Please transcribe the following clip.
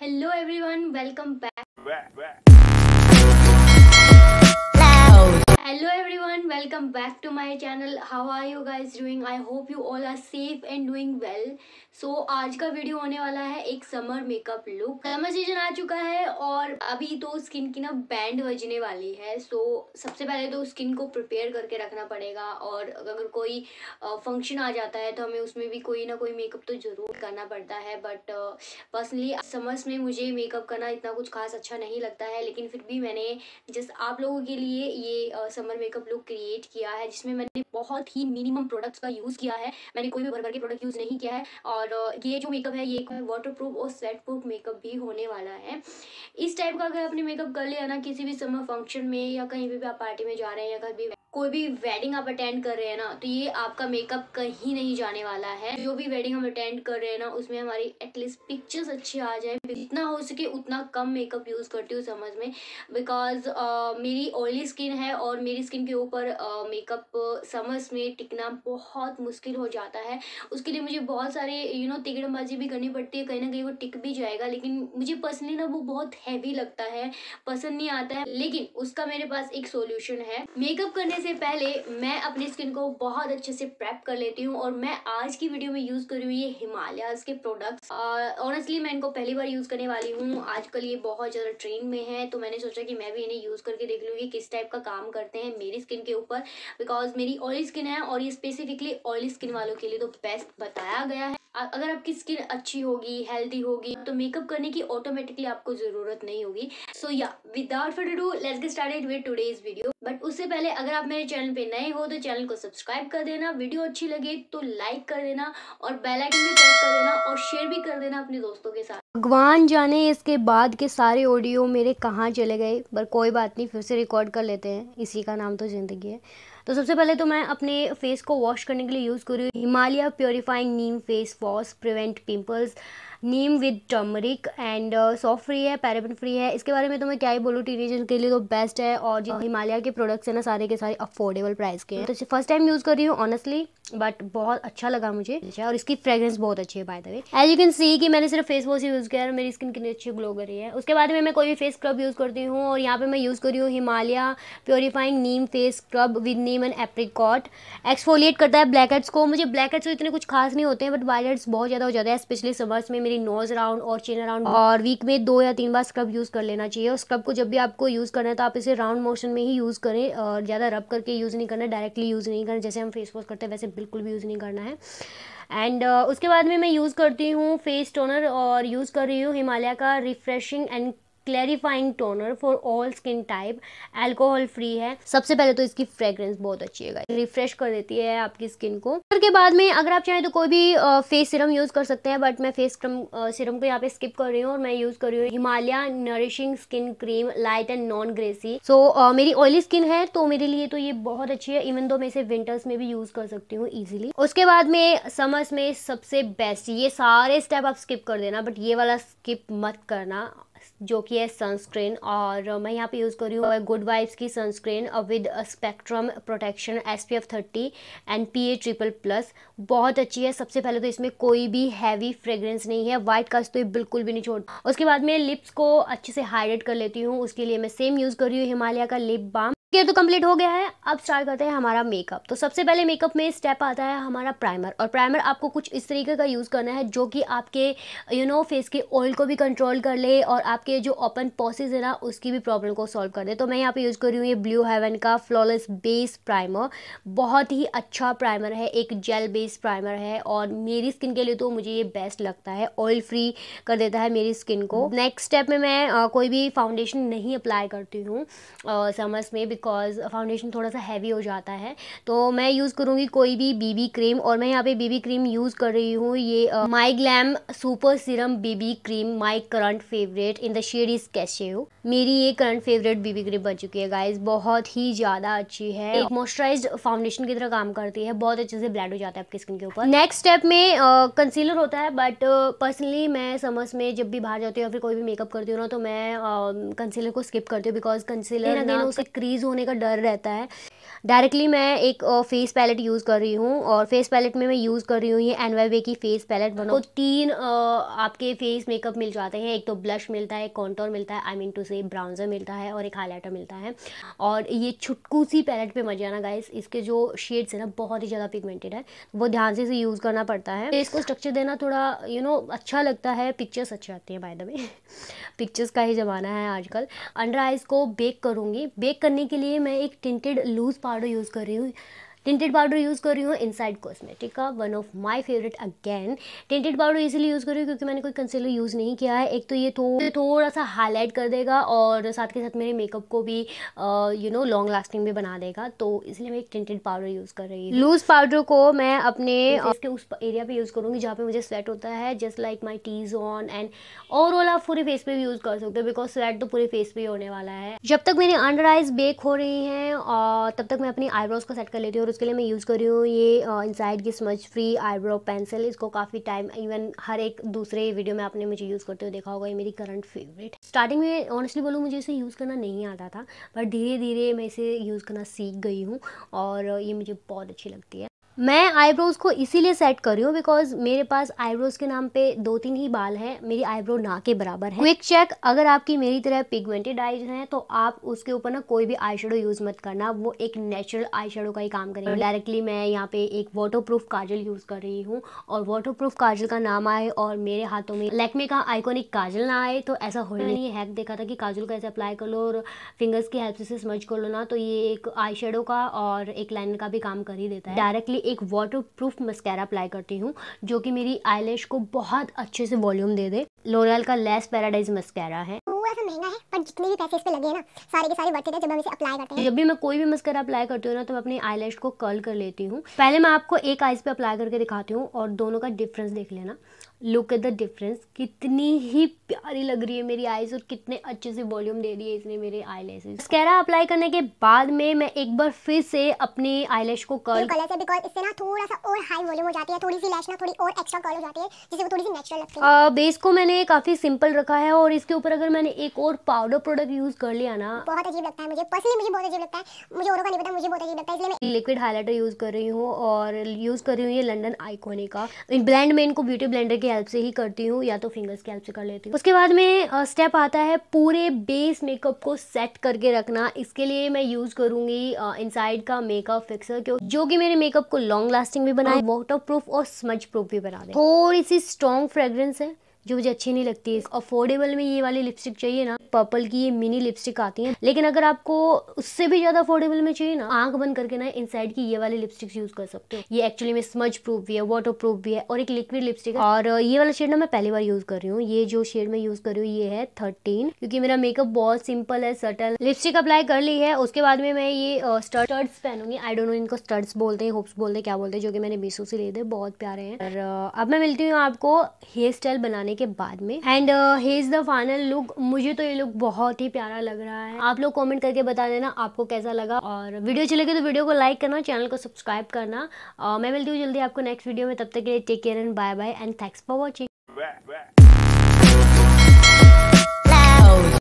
Hello everyone, welcome back. Hello everyone, welcome back to my channel. How are you guys doing? I hope you all are safe and doing well. So so, आज का video होने वाला है एक summer makeup look summer season आ चुका है और अभी तो स्किन की ना बैंड बजने वाली है सो so, सबसे पहले तो स्किन को प्रिपेयर करके रखना पड़ेगा और अगर कोई फंक्शन आ जाता है तो हमें उसमें भी कोई ना कोई मेकअप तो ज़रूर करना पड़ता है बट पर्सनली समर्स में मुझे मेकअप करना इतना कुछ खास अच्छा नहीं लगता है लेकिन फिर भी मैंने जस्ट आप लोगों के लिए ये समर मेकअप लुक क्रिएट किया है जिसमें मैंने बहुत ही मिनिमम प्रोडक्ट्स का यूज़ किया है मैंने कोई भी भर के प्रोडक्ट यूज़ नहीं किया है और और ये जो मेकअप है ये वाटर प्रूफ और स्वेट प्रूफ मेकअप भी होने वाला है इस टाइप का अगर आपने मेकअप कर लिया ना किसी भी समय फंक्शन में या कहीं भी आप पार्टी में जा रहे हैं या कभी कोई भी वेडिंग आप अटेंड कर रहे हैं ना तो ये आपका मेकअप कहीं नहीं जाने वाला है जो भी वेडिंग हम अटेंड कर रहे हैं ना उसमें हमारी एटलीस्ट पिक्चर्स अच्छी आ जाए जितना हो सके उतना कम मेकअप यूज़ करती हूँ समझ में बिकॉज uh, मेरी ऑयली स्किन है और मेरी स्किन के ऊपर मेकअप समर्स में टिकना बहुत मुश्किल हो जाता है उसके लिए मुझे बहुत सारे यू नो तिगड़बाजी भी करनी पड़ती है कहीं ना कहीं वो टिक भी जाएगा लेकिन मुझे पर्सनली ना वो बहुत हैवी लगता है पसंद नहीं आता है लेकिन उसका मेरे पास एक सोल्यूशन है मेकअप करने से पहले मैं अपनी स्किन को बहुत अच्छे से प्रेप कर लेती हूँ और मैं आज की वीडियो में यूज़ कर रही हूँ ये हिमालयाज के प्रोडक्ट्स ऑनेस्टली मैं इनको पहली बार यूज़ करने वाली हूँ आजकल ये बहुत ज़्यादा ट्रेंड में है तो मैंने सोचा कि मैं भी इन्हें यूज़ करके देख लूँ ये किस टाइप का काम करते हैं मेरी स्किन के ऊपर बिकॉज मेरी ऑयली स्किन है और ये स्पेसिफिकली ऑयली स्किन वालों के लिए तो बेस्ट बताया गया है अगर आपकी स्किन अच्छी होगी हेल्थी होगी तो मेकअप करने की ऑटोमेटिकली आपको ज़रूरत नहीं होगी सो या without further do let's get started with today's video but उससे पहले अगर आप मेरे चैनल पे नए हो तो चैनल को सब्सक्राइब कर देना वीडियो अच्छी लगे तो लाइक कर देना और बेल आइकन भी प्रेस कर देना और शेयर भी कर देना अपने दोस्तों के साथ भगवान जाने इसके बाद के सारे ऑडियो मेरे कहाँ चले गए पर कोई बात नहीं फिर से रिकॉर्ड कर लेते हैं इसी का नाम तो ज़िंदगी है तो सबसे पहले तो मैं अपने फेस को वॉश करने के लिए यूज़ कर रही हूँ Himalaya purifying neem face wash prevent pimples neem with turmeric and soap free है पैराबिन फ्री है इसके बारे में तो मैं क्या ही बोलूँ टीन के लिए तो बेस्ट है और जो हिमालय के प्रोडक्ट्स हैं ना सारे के सारे अफोर्डेबल प्राइस के हैं तो फर्स्ट टाइम यूज़ कर रही हूँ ऑनेस्टली बट बहुत अच्छा लगा मुझे अच्छा और इसकी फ्रेग्रेंस बहुत अच्छी है by the way as you can see कि मैंने सिर्फ फेस वॉश यूज़ किया और मेरी स्किन कितनी अच्छी ग्लो कर रही है उसके बाद में मैं कोई भी फेस स्क्रब यूज़ करती हूँ और यहाँ पे मैं यूज़ कर रही हूँ Himalaya purifying neem face scrub with neem and apricot exfoliate करता है ब्लैक हेड्स को मुझे ब्लैक हेड्स तो इतने कुछ खास नहीं होते हैं बट वाइट हेड्स बहुत ज़्यादा हो जाता है स्पेशली समर्स में मेरी नोज राउंड और चिन राउंड हाँ। और वीक में दो या तीन बार स्क्रब यूज़ कर लेना चाहिए और स्क्रब को जब भी आपको यूज़ करना है तो आप इसे राउंड मोशन में ही यूज़ करें और ज़्यादा रब करके यूज़ नहीं करना डायरेक्टली यूज़ नहीं करना जैसे हम फेस वॉश करते हैं वैसे बिल्कुल भी यूज़ नहीं करना है एंड uh, उसके बाद में मैं यूज़ करती हूँ फेस टोनर और यूज़ कर रही हूँ हिमालय का refreshing and clarifying toner for all skin type alcohol free है सबसे पहले तो इसकी फ्रेग्रेंस बहुत अच्छी है रिफ्रेश कर देती है आपकी स्किन को के बाद में अगर आप चाहें तो कोई भी फेस सिरम यूज़ कर सकते हैं बट मैं फेस सिरम को यहाँ पे स्किप कर रही हूँ और मैं यूज़ कर रही हूँ Himalaya nourishing skin cream light and non greasy so मेरी ऑयली स्किन है तो मेरे लिए तो ये बहुत अच्छी है इवन दो मैं इसे विंटर्स में भी यूज़ कर सकती हूँ ईजिली उसके बाद में समर्स में सबसे बेस्ट ये सारे स्टेप आप स्किप कर देना बट ये वाला स्किप मत करना जो कि है सनस्क्रीन और मैं यहाँ पे यूज़ कर रही हूँ गुड वाइब्स की sunscreen with spectrum protection S P F thirty and P A triple plus बहुत अच्छी है सबसे पहले तो इसमें कोई भी हैवी फ्रेग्रेंस नहीं है वाइट कास्ट तो ये बिल्कुल भी नहीं छोड़ उसके बाद मैं लिप्स को अच्छे से हाइड्रेट कर लेती हूँ उसके लिए मैं सेम यूज़ कर रही हूँ हिमालय का लिप बाम गेयर तो कंप्लीट हो गया है अब स्टार्ट करते हैं हमारा मेकअप तो सबसे पहले मेकअप में स्टेप आता है हमारा प्राइमर और प्राइमर आपको कुछ इस तरीके का यूज़ करना है जो कि आपके यू नो फेस के ऑयल को भी कंट्रोल कर ले और आपके जो ओपन पॉसेज है ना उसकी भी प्रॉब्लम को सॉल्व कर दे तो मैं यहाँ पे यूज़ कर रही हूँ ये ब्लू हेवन का फ्लॉलेस बेस प्राइमर बहुत ही अच्छा प्राइमर है एक जेल बेस प्राइमर है और मेरी स्किन के लिए तो मुझे ये बेस्ट लगता है ऑयल फ्री कर देता है मेरी स्किन को नेक्स्ट स्टेप में मैं कोई भी फाउंडेशन नहीं अप्लाई करती हूँ समर्स में बिकॉज फाउंडेशन थोड़ा सा हैवी हो जाता है तो मैं यूज़ करूँगी कोई भी बीबी क्रीम और मैं यहाँ पे बीबी क्रीम यूज़ कर रही हूँ ये MyGlamm super serum BB cream my current favourite in the shade is कैसे हो मेरी ये करंट फेवरेट बीबी क्रीम बन चुकी है गाइज बहुत ही ज़्यादा अच्छी है एक मॉइस्चराइज फाउंडेशन की तरह काम करती है बहुत अच्छे से ब्लैंड हो जाता है आपकी स्किन के ऊपर नेक्स्ट स्टेप में कंसीलर uh, होता है बट पर्सनली uh, मैं समर्स में जब भी बाहर जाती हूँ या फिर कोई भी मेकअप करती हूँ ना तो मैं कंसीलर uh, को स्किप करती हूँ बिकॉज कंसीलर उसे क्रीज होने का डर रहता है डायरेक्टली मैं एक फेस पैलेट यूज़ कर रही हूँ और फेस पैलेट में मैं यूज़ कर रही हूँ ये एन वाई की फेस पैलेट बनो तो तीन आपके फेस मेकअप मिल जाते हैं एक तो ब्लश मिलता है एक कॉन्टोर मिलता है आई मीन टू से ब्राउजर मिलता है और एक हाईलाइटर मिलता है और ये छुटकू सी पैलेट पे मत जाना गाइस इसके जो शेड्स है ना बहुत ही ज़्यादा पिगमेंटेड है वो ध्यान से इसे यूज़ करना पड़ता है इसको स्ट्रक्चर देना थोड़ा यू you नो know, अच्छा लगता है पिक्चर्स अच्छे आते हैं बाय द वे पिक्चर्स का ही ज़माना है आजकल अंडर आइज़ को बेक करूँगी बेक करने के लिए मैं एक टिंटेड लूज़ पाउडर यूज़ कर रही हूँ टिंटेड पाउडर यूज़ कर रही हूँ इनसाइड कॉस्मेटिक का one of my favourite again tinted powder इसीलिए यूज़ कर रही हूँ क्योंकि मैंने कोई कंसीलर यूज़ नहीं किया है एक तो ये थो, तो थोड़ा सा हाईलाइट कर देगा और साथ के साथ मेरे मेकअप को भी यू नो लॉन्ग लास्टिंग भी बना देगा तो इसलिए मैं एक टिंटेड पाउडर यूज़ कर रही हूँ लूज़ पाउडर को मैं अपने इसके उस एरिया पर यूज़ करूँगी जहाँ पर मुझे स्वेट होता है just like my T zone and overall आप पूरे फेस पर भी यूज़ कर सकते हो बिकॉज स्वेट तो पूरे फेस पर ही होने वाला है जब तक मेरी अंडर आइज बेक हो रही हैं और तब तक मैं अपनी आईब्रोज को सेट कर लेती हूँ उसके लिए मैं यूज़ कर रही हूँ ये इनसाइड की स्मच फ्री आईब्रो पेंसिल इसको काफ़ी टाइम इवन हर एक दूसरे वीडियो में आपने मुझे यूज़ करते हुए देखा होगा ये मेरी करंट फेवरेट स्टार्टिंग में ऑनेस्टली बोलूँ मुझे इसे यूज़ करना नहीं आता था बट धीरे धीरे मैं इसे यूज़ करना सीख गई हूँ और ये मुझे बहुत अच्छी लगती है मैं आईब्रोज़ को इसीलिए सेट कर रही हूँ बिकॉज मेरे पास आईब्रोज़ के नाम पे दो तीन ही बाल हैं मेरी आईब्रो ना के बराबर है क्विक चेक अगर आपकी मेरी तरह पिगमेंटेड आईज हैं तो आप उसके ऊपर ना कोई भी आई यूज़ मत करना वो एक नेचुरल आई का ही काम करेंगे डायरेक्टली मैं यहाँ पे एक वाटर प्रूफ काजल यूज़ कर रही हूँ और वाटर प्रूफ काजल का नाम आए और मेरे हाथों में लेकमे का आइकोनिक काजल ना आए तो ऐसा हो नहीं हैक देखा था कि काजल को ऐसे अप्लाई कर लो और फिंगर्स की हेल्प से स्मच कर लो ना तो ये एक आई का और एक लाइनर का भी काम कर ही देता है डायरेक्टली एक वाटर प्रूफ मस्कैरा अप्लाई करती हूँ जो कि मेरी आईलैश को बहुत अच्छे से वॉल्यूम दे दे लोरियल का लेस पैराडाइज मस्कैरा है जब भी मैं कोई भी मस्करा अप्लाई करती हूँ ना तो मैं अपनी आई को कर्ल कर लेती हूँ पहले मैं आपको एक आईज पे अप्लाई करके दिखाती हूँ और दोनों का डिफरेंस देख लेना लुक एट द डिफरेंस कितनी ही प्यारी लग रही है मेरी आईज और कितने अच्छे से वॉल्यूम दे रही है इसने मेरे आई लेसेस स्कैरा अप्लाई करने के बाद में मैं एक बार फिर से अपनी आई लेश को कर्ल कलर से बिकॉज इससे ना थोड़ा सा और हाई वॉल्यूम हो जाती है थोड़ी सी लैश ना थोड़ी और एक्स्ट्रा कर्ल हो जाती है जिससे वो थोड़ी सी नेचुरल लगती है बेस uh, को मैंने काफी सिंपल रखा है और इसके ऊपर अगर मैंने एक और पाउडर प्रोडक्ट यूज कर लिया ना बहुत अजीब लगता है मुझे पर्सनली मुझे बहुत अजीब लगता है मुझे और का नहीं पता मुझे बहुत अजीब लगता है इसलिए मैं लिक्विड हाइलाइटर यूज कर रही हूँ और यूज कर रही हूँ ये लंडन आइकोनिक का ब्लेंड में इनको ब्यूटी ब्लेंडर के हेल्प से ही करती हूँ या तो फिंगर्स की हेल्प से कर लेती हूँ उसके बाद में स्टेप आता है पूरे बेस मेकअप को सेट करके रखना इसके लिए मैं यूज़ करूंगी इनसाइड का मेकअप फिक्सर क्यों जो कि मेरे मेकअप को लॉन्ग लास्टिंग भी बनाए वाटर हाँ। प्रूफ और स्मज प्रूफ भी बना दे हाँ। थोड़ी सी स्ट्रॉन्ग फ्रेग्रेंस है जो मुझे अच्छी नहीं लगती है अफोर्डेबल में ये वाली लिपस्टिक चाहिए ना पर्पल की ये मिनी लिपस्टिक आती है लेकिन अगर आपको उससे भी ज़्यादा अफोर्डेबल में चाहिए ना आंख बंद करके ना इन की ये वाली लिपस्टिक्स यूज़ कर सकते हो ये एक्चुअली में स्मज प्रूफ भी है वाटर प्रूफ भी है और एक लिक्विड लिपस्टिक है और ये वाला शेड ना मैं पहली बार यूज़ कर रही हूँ ये जो शेड मैं यूज़ कर रही हूँ ये है थर्टीन क्योंकि मेरा मेकअप बहुत सिंपल है सटल लिपस्टिक अप्लाई कर ली है उसके बाद में मैं ये स्टर्ट्स पहनूंगी आई डोंट नो इनको स्टर्ट्स बोलते हैं होप्स बोलते हैं क्या बोलते हैं जो कि मैंने बीसू से ले थे बहुत प्यारे हैं और अब मैं मिलती हूँ आपको हेयर स्टाइल बनाने आने के बाद में and has the final look मुझे तो ये लुक बहुत ही प्यारा लग रहा है आप लोग कॉमेंट करके बता देना आपको कैसा लगा और वीडियो अच्छी लगे तो वीडियो को लाइक करना चैनल को सब्सक्राइब करना और uh, मैं मिलती हूँ जल्दी आपको नेक्स्ट वीडियो में तब तक के लिए take care and bye bye and thanks for watching